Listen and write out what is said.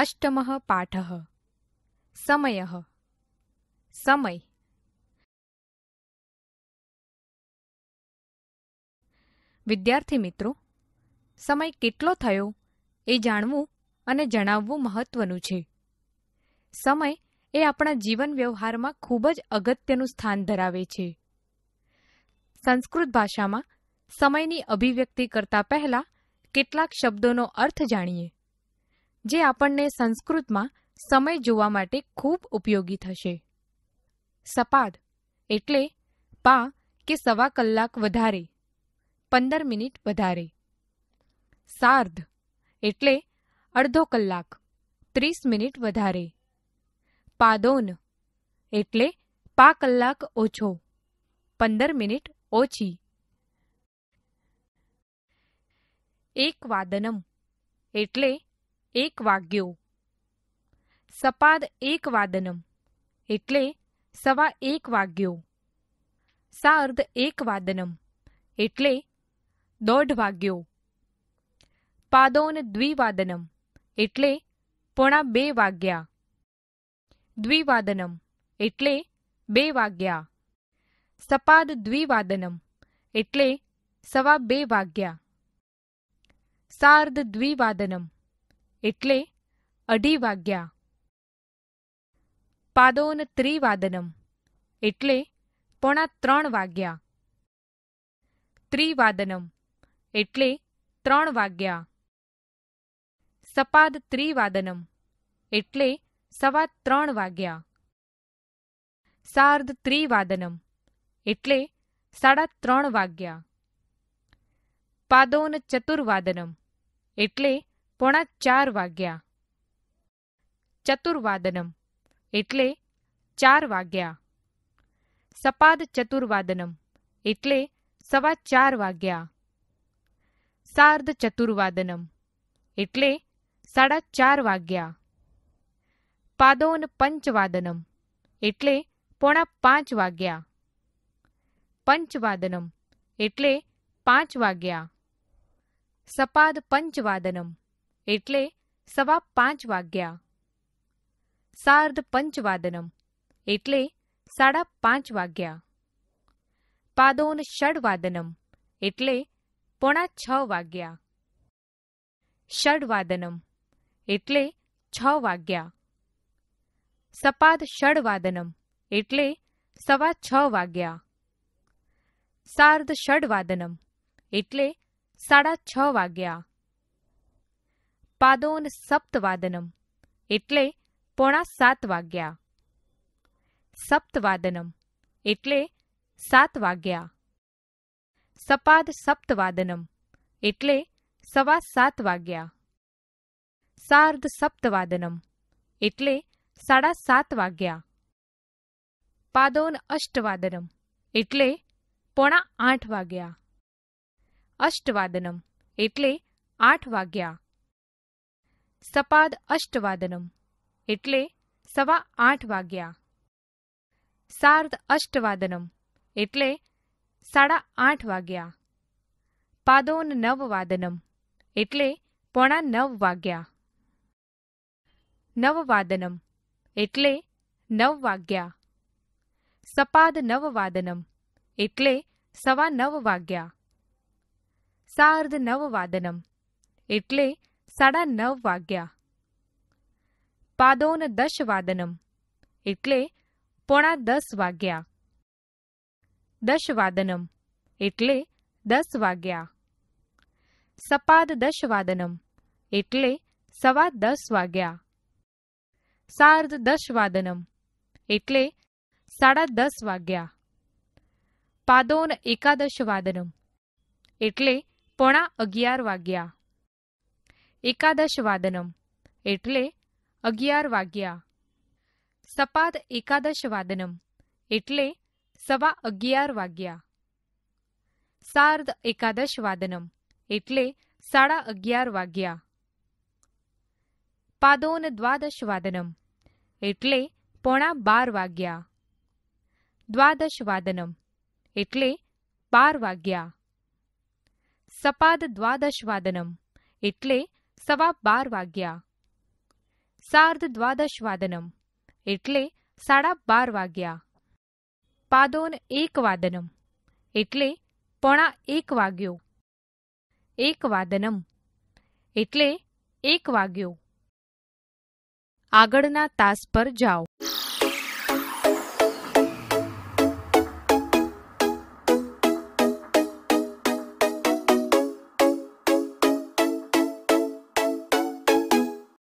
અષ્ટમ પાઠઃ સમયઃ સમય વિદ્યાર્થી મિત્રો સમય કેટલો થયો એ જાણવું અને જણાવવું મહત્વનું છે સમય એ આપણા જીવન વ્યવહારમાં ખૂબ જ અગત્યનું સ્થાન ધરાવે છે સંસ્કૃત ભાષામાં સમયની અભિવ્યક્તિ કરતા પહેલા કેટલાક શબ્દોનો અર્થ જાણીએ જે આપણને સંસ્કૃતમાં સમય જોવા માટે ખૂબ ઉપયોગી થશે સપાદ એટલે પા કે સવા કલાક વધારે પંદર મિનિટ વધારે સાર્ધ એટલે અડધો કલાક ત્રીસ મિનિટ વધારે પાદોન એટલે પા કલાક ઓછો પંદર મિનિટ ઓછી એક વાદનમ એટલે એક વાગ્યો સપાદ એક વાદનમ એટલે સવા એક વાગ્યો સાર્ધ એક વાદનમ એટલે દોઢ વાગ્યો પાદોન દ્વિવાદનમ એટલે પોણા બે વાગ્યા દ્વિવાદનમ એટલે બે વાગ્યા સપાદ દ્વિવાદનમ એટલે સવા બે વાગ્યા સાર્ધ દ્વિવાદનમ એટલે અઢી વાગ્યા પાદોન ત્રિવાદનમ એટલે પોણા ત્રણ વાગ્યા ત્રિવાદનમ એટલે ત્રણ વાગ્યા સપાદ ત્રિવાદનમ એટલે સવા ત્રણ વાગ્યા સાર્ધ ત્રિવાદનમ એટલે સાડા ત્રણ વાગ્યા પાદોન ચતુર્વાદનમ એટલે પોણા ચાર વાગ્યા ચતુર્વાદનમ એટલે ચાર વાગ્યા સપાદ ચતુર્વાદનમ એટલે સવા ચાર વાગ્યા સાર્ધ ચતુર્વાદનમ એટલે સાડા ચાર વાગ્યા પાદોન પંચવાદનમ એટલે પોણા પાંચ વાગ્યા પંચવાદનમ એટલે પાંચ વાગ્યા સપાદ પંચવાદનમ એટલે સવા પાંચ વાગ્યા સાર્ધ પંચવાદનમ એટલે સાડા પાંચ વાગ્યા પાદોન ષડવાદનમ એટલે પોણા છ વાગ્યા ષડવાદનમ એટલે છ વાગ્યા સપાદ ષડવાદનમ એટલે સવા છ વાગ્યા સાર્ધ ષડવાદનમ એટલે સાડા છ વાગ્યા પાદોન સપ્તવાદનમ એટલે પોણા સાત વાગ્યા સપ્તવાદનમ એટલે સાત વાગ્યા સપાદ સપ્તવાદનમ એટલે સવા સાત વાગ્યા સાર્ધ સપ્તવાદનમ એટલે સાડા સાત વાગ્યા પાદોન અષ્ટવાદનમ એટલે પોણા આઠ વાગ્યા અષ્ટવાદનમ એટલે આઠ વાગ્યા સપાદ અષ્ટવાદનમ એટલે સવા આઠ વાગ્યા સાર્ધ અષ્ટવાદનમ એટલે સાડા આઠ વાગ્યા પાદોન નવ વાદનમ એટલે પોણા નવ વાગ્યા નવ વાદનમ એટલે નવ વાગ્યા સપાદ નવ વાદનમ એટલે સવા નવ વાગ્યા સાર્ધ નવ વાદનમ એટલે સાડા નવ વાગ્યા પાદોન દશ વાદનમ એટલે પોણા દસ વાગ્યા દશ વાદનમ એટલે દસ વાગ્યા સપાદ દશ વાદનમ એટલે સવા દસ વાગ્યા સાર્ધ દશ વાદનમ એટલે સાડા દસ વાગ્યા પાદોન એકાદશ વાદનમ એટલે પોણા અગિયાર વાગ્યા એકાદશ વાદનમ એટલે અગિયાર વાગ્યા સપાદ એકાદશ વાદનમ એટલે સવા અગિયાર વાગ્યા સાર્ધ એકાદશ વાદનમ એટલે સાડા અગિયાર વાગ્યા પાદોન દ્વાદશ વાદનમ એટલે પોણા બાર વાગ્યા દ્વાદશ વાદનમ એટલે બાર વાગ્યા સપાદ દ્વાદશ વાદનમ એટલે સવા બાર વાગ્યા સાર્ધ દ્વાદશ વાદનમ એટલે સાડા બાર વાગ્યા પાદોન એક વાદનમ એટલે પોણા એક વાગ્યો એક વાદનમ એટલે એક વાગ્યો આગળના તાસ પર જાઓ